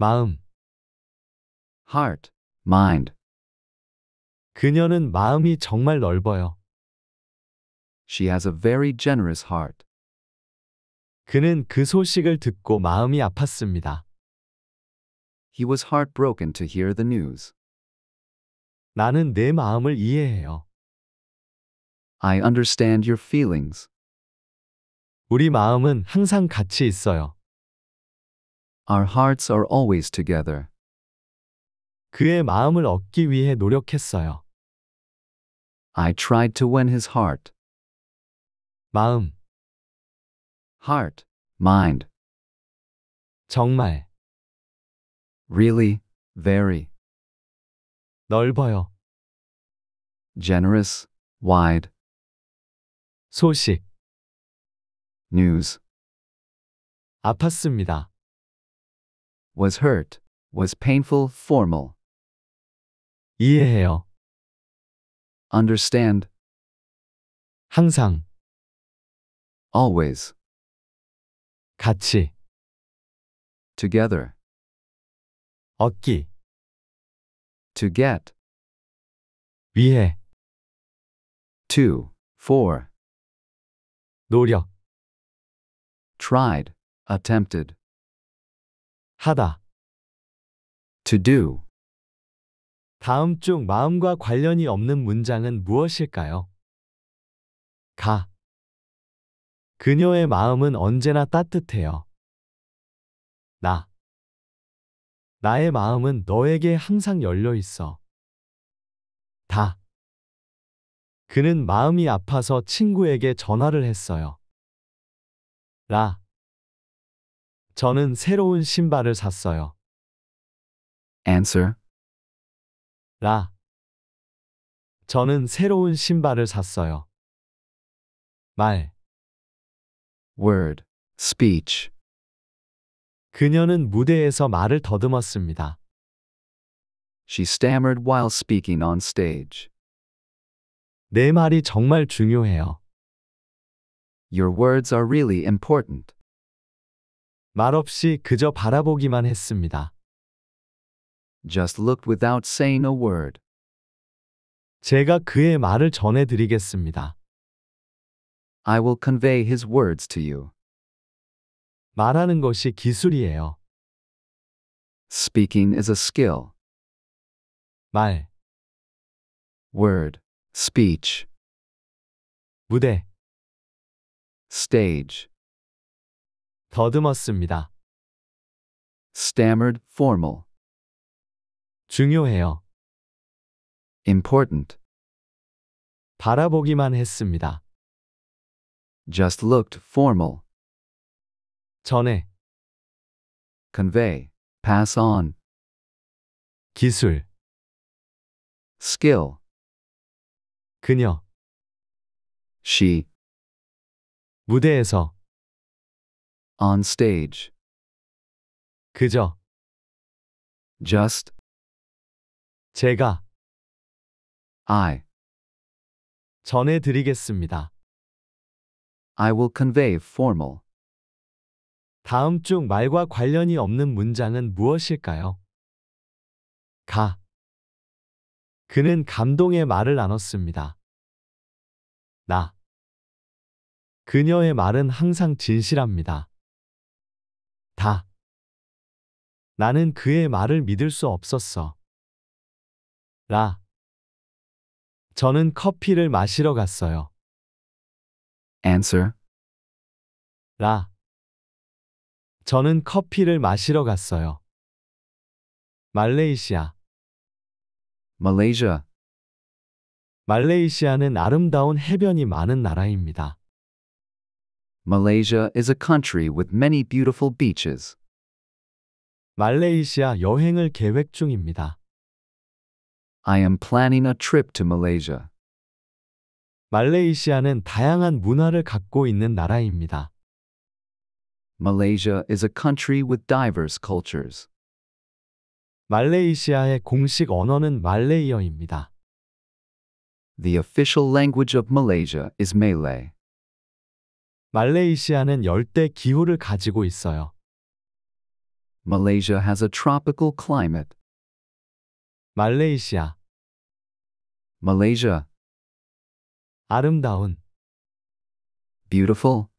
마음 heart, mind. 그녀는 마음이 정말 넓어요. She has a very generous heart. 그는 그 소식을 듣고 마음이 아팠습니다. He was heartbroken to hear the news. 나는 내 마음을 이해해요. I understand your feelings. 우리 마음은 항상 같이 있어요. Our hearts are always together. 그의 마음을 얻기 위해 노력했어요. I tried to win his heart. 마음, Heart. Mind. 정말, Really. Very. 넓어요. Generous. Wide. 소식, News. 아팠습니다 was hurt, was painful, formal. 이해해요. Understand. 항상. Always. 같이. Together. 얻기. To get. 위해. To, for. 노력. Tried, attempted. 하다. to do. 다음 중 마음과 관련이 없는 문장은 무엇일까요? 가. 그녀의 마음은 언제나 따뜻해요. 나. 나의 마음은 너에게 항상 열려 있어. 다. 그는 마음이 아파서 친구에게 전화를 했어요. 라. 저는 새로운 신발을 샀어요. Answer. 라. 저는 새로운 신발을 샀어요. 말. Word. Speech. 그녀는 무대에서 말을 더듬었습니다. She stammered while speaking on stage. 내 말이 정말 중요해요. Your words are really important. 말없이 그저 바라보기만 했습니다. Just looked without saying a word. 제가 그의 말을 전해드리겠습니다. I will convey his words to you. 말하는 것이 기술이에요. Speaking is a skill. 말 word speech 무대 stage 더듬었습니다. stammered formal 중요해요. important 바라보기만 했습니다. just looked formal 전에 convey pass on 기술 skill 그녀 she 무대에서 On stage. 그저. Just. 제가. I. 전해드리겠습니다. I will convey formal. 다음 중 말과 관련이 없는 문장은 무엇일까요? 가. 그는 감동의 말을 나눴습니다. 나. 그녀의 말은 항상 진실합니다. 나는 그의 말을 믿을 수 없었어. 라. 저는 커피를 마시러 갔어요. Answer. 라. 저는 커피를 마시러 갔어요. 말레이시아. Malaysia. 말레이시아는 아름다운 해변이 많은 나라입니다. Malaysia is a country with many beautiful beaches. 말레이시아 여행을 계획 중입니다. I am planning a trip to Malaysia. 말레이시아는 다양한 문화를 갖고 있는 나라입니다. Malaysia is a country with diverse cultures. 말레이시아의 공식 언어는 말레이어입니다. The official language of Malaysia is Malay. 말레이시아는 열대 기후를 가지고 있어요. Malaysia has a tropical climate. Malaysia. Malaysia 아름다운 beautiful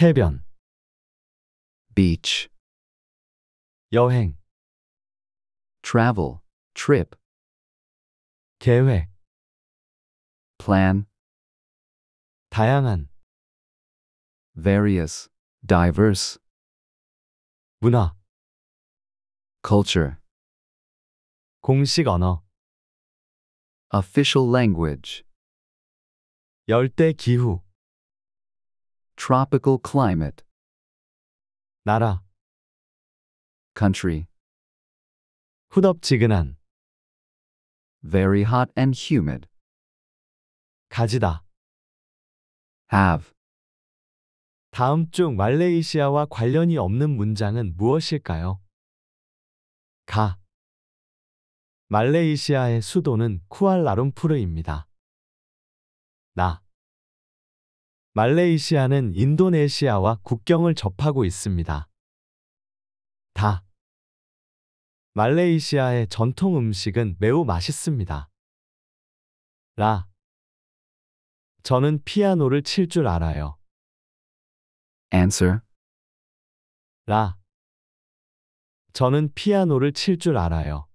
해변 beach 여행 travel trip 계획 plan 다양한 various diverse 문화 culture 공식 언어 official language 열대 기후 tropical climate 나라 country 후덥지근한 very hot and humid 가지다 have 다음 중 말레이시아와 관련이 없는 문장은 무엇일까요? 가. 말레이시아의 수도는 쿠알라룸푸르입니다. 나. 말레이시아는 인도네시아와 국경을 접하고 있습니다. 다. 말레이시아의 전통 음식은 매우 맛있습니다. 라. 저는 피아노를 칠 줄 알아요. Answer. 라. 저는 피아노를 칠 줄 알아요.